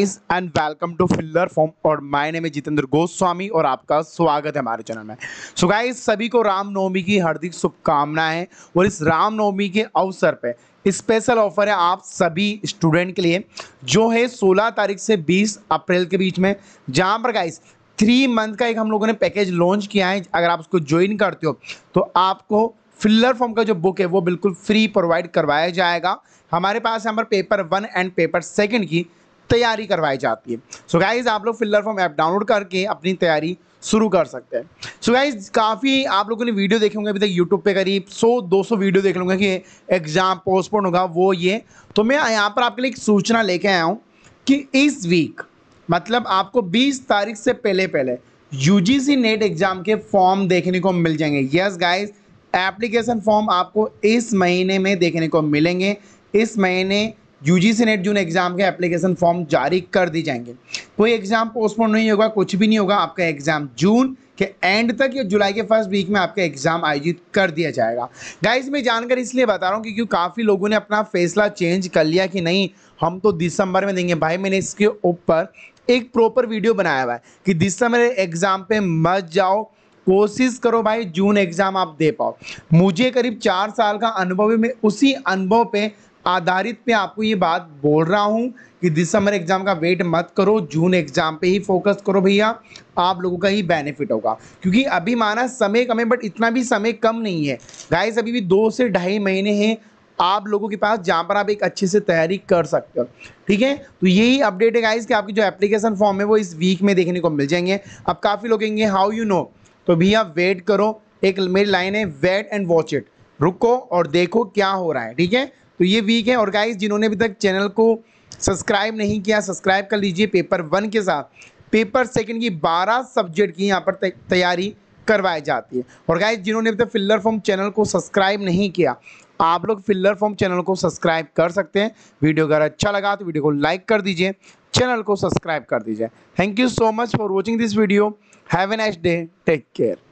and welcome to filler form और my name है जितेंद्र गोस्वामी और आपका स्वागत है हमारे चैनल में सो so गाइस सभी को रामनवमी की हार्दिक शुभकामनाएं और इस रामनवमी के अवसर पे स्पेशल ऑफर है आप सभी स्टूडेंट के लिए जो है 16 तारीख से 20 अप्रैल के बीच में जहां पर गाइस थ्री मंथ का एक हम लोगों ने पैकेज लॉन्च किया है अगर आप उसको ज्वाइन करते हो तो आपको फिल्लर फॉर्म का जो बुक है वो बिल्कुल फ्री प्रोवाइड करवाया जाएगा हमारे पास यहाँ पर paper one and paper second की तैयारी करवाई जाती है सो गाइज आप लोग फिल्लर फॉर्म ऐप डाउनलोड करके अपनी तैयारी शुरू कर सकते हैं सो गाइज काफ़ी आप लोगों ने वीडियो देखे होंगे अभी तक यूट्यूब पे करीब 100-200 वीडियो देख लूँगा कि एग्ज़ाम पोस्टपोन होगा वो ये तो मैं यहाँ पर आपके लिए एक सूचना लेके आया हूँ कि इस वीक मतलब आपको 20 तारीख से पहले पहले यू नेट एग्ज़ाम के फॉर्म देखने को मिल जाएंगे यस गाइज एप्लीकेशन फॉर्म आपको इस महीने में देखने को मिलेंगे इस महीने U G C NET June exam के एप्लीकेशन फॉर्म जारी कर दी जाएंगे कोई एग्ज़ाम पोस्टपोन नहीं होगा कुछ भी नहीं होगा आपका एग्ज़ाम जून के एंड तक या जुलाई के फर्स्ट वीक में आपका एग्ज़ाम आयोजित कर दिया जाएगा गाइज मैं जानकर इसलिए बता रहा हूँ क्योंकि काफ़ी लोगों ने अपना फैसला चेंज कर लिया कि नहीं हम तो दिसंबर में देंगे भाई मैंने इसके ऊपर एक प्रॉपर वीडियो बनाया हुआ है कि दिसंबर एग्ज़ाम पे मत जाओ कोशिश करो भाई जून एग्ज़ाम आप दे पाओ मुझे करीब चार साल का अनुभव है मैं उसी अनुभव पे आधारित मैं आपको ये बात बोल रहा हूँ कि दिसंबर एग्ज़ाम का वेट मत करो जून एग्ज़ाम पे ही फोकस करो भैया आप लोगों का ही बेनिफिट होगा क्योंकि अभी माना समय कम है बट इतना भी समय कम नहीं है गाइस अभी भी दो से ढाई महीने हैं आप लोगों के पास जहाँ पर आप एक अच्छे से तैयारी कर सकते हो ठीक है तो यही अपडेट है गाइज कि आपकी जो एप्लीकेशन फॉर्म है वो इस वीक में देखने को मिल जाएंगे अब काफ़ी लोग कहेंगे हाउ यू नो तो भैया वेट करो एक मेरी लाइन है वेट एंड वॉच इट रुको और देखो क्या हो रहा है ठीक है तो ये वीक है और गाइज जिन्होंने अभी तक चैनल को सब्सक्राइब नहीं किया सब्सक्राइब कर लीजिए पेपर वन के साथ पेपर सेकंड की 12 सब्जेक्ट की यहाँ पर तैयारी करवाई जाती है और गाइज जिन्होंने अभी तक फिल्लर फॉर्म चैनल को सब्सक्राइब नहीं किया आप लोग फिल्लर फॉर्म चैनल को सब्सक्राइब कर सकते हैं वीडियो अगर अच्छा लगा तो वीडियो को लाइक कर दीजिए चैनल को सब्सक्राइब कर दीजिए thank you so much for watching this video have a nice day take care